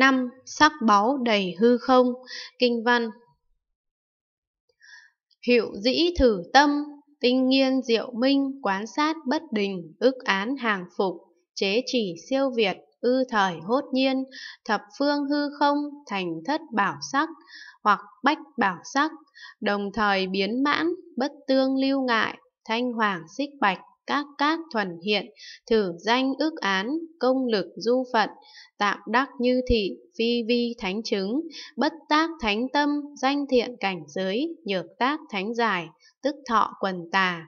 5. Sắc báu đầy hư không Kinh văn Hiệu dĩ thử tâm Tinh nghiên diệu minh Quán sát bất đình Ức án hàng phục Chế chỉ siêu việt Ư thời hốt nhiên Thập phương hư không Thành thất bảo sắc Hoặc bách bảo sắc Đồng thời biến mãn Bất tương lưu ngại Thanh hoàng xích bạch các các thuần hiện, thử danh ước án, công lực du phận tạm đắc như thị, phi vi thánh chứng, bất tác thánh tâm, danh thiện cảnh giới, nhược tác thánh giải, tức thọ quần tà.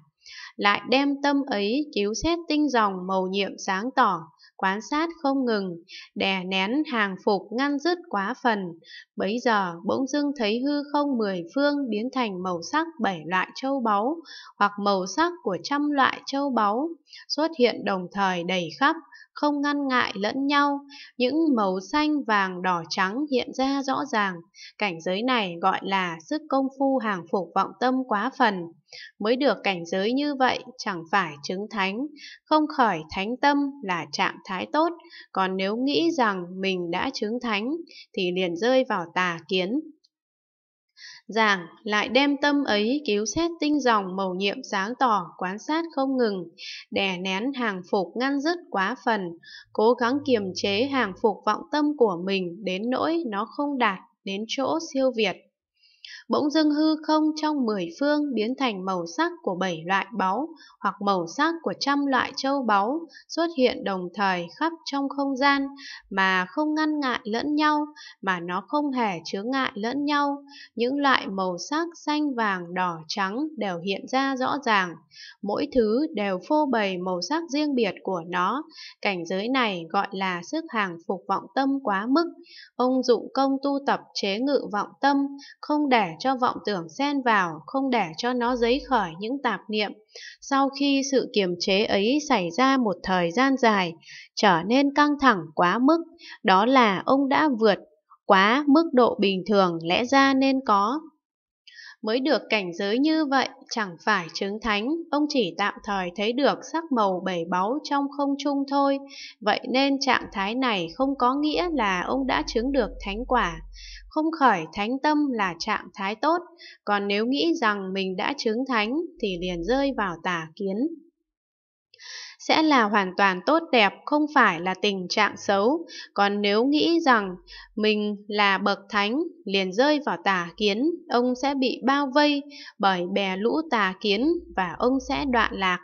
Lại đem tâm ấy cứu xét tinh dòng màu nhiệm sáng tỏ, quán sát không ngừng, đè nén hàng phục ngăn dứt quá phần. Bấy giờ bỗng dưng thấy hư không mười phương biến thành màu sắc bảy loại châu báu, hoặc màu sắc của trăm loại châu báu, xuất hiện đồng thời đầy khắp, không ngăn ngại lẫn nhau, những màu xanh vàng đỏ trắng hiện ra rõ ràng. Cảnh giới này gọi là sức công phu hàng phục vọng tâm quá phần. Mới được cảnh giới như vậy chẳng phải chứng thánh, không khỏi thánh tâm là trạng thái thái tốt, còn nếu nghĩ rằng mình đã chứng thánh thì liền rơi vào tà kiến. Giảng lại đem tâm ấy cứu xét tinh dòng màu nhiệm sáng tỏ, quan sát không ngừng, đè nén hàng phục ngăn dứt quá phần, cố gắng kiềm chế hàng phục vọng tâm của mình đến nỗi nó không đạt đến chỗ siêu việt. Bỗng dưng hư không trong mười phương biến thành màu sắc của bảy loại báu hoặc màu sắc của trăm loại châu báu xuất hiện đồng thời khắp trong không gian mà không ngăn ngại lẫn nhau, mà nó không hề chướng ngại lẫn nhau. Những loại màu sắc xanh vàng đỏ trắng đều hiện ra rõ ràng. Mỗi thứ đều phô bày màu sắc riêng biệt của nó. Cảnh giới này gọi là sức hàng phục vọng tâm quá mức. Ông dụng công tu tập chế ngự vọng tâm, không để để cho vọng tưởng xen vào, không để cho nó dấy khởi những tạp niệm. Sau khi sự kiềm chế ấy xảy ra một thời gian dài, trở nên căng thẳng quá mức, đó là ông đã vượt quá mức độ bình thường lẽ ra nên có mới được cảnh giới như vậy chẳng phải chứng thánh, ông chỉ tạm thời thấy được sắc màu bảy báu trong không trung thôi, vậy nên trạng thái này không có nghĩa là ông đã chứng được thánh quả. Không khởi thánh tâm là trạng thái tốt, còn nếu nghĩ rằng mình đã chứng thánh thì liền rơi vào tà kiến sẽ là hoàn toàn tốt đẹp không phải là tình trạng xấu còn nếu nghĩ rằng mình là bậc thánh liền rơi vào tà kiến ông sẽ bị bao vây bởi bè lũ tà kiến và ông sẽ đoạn lạc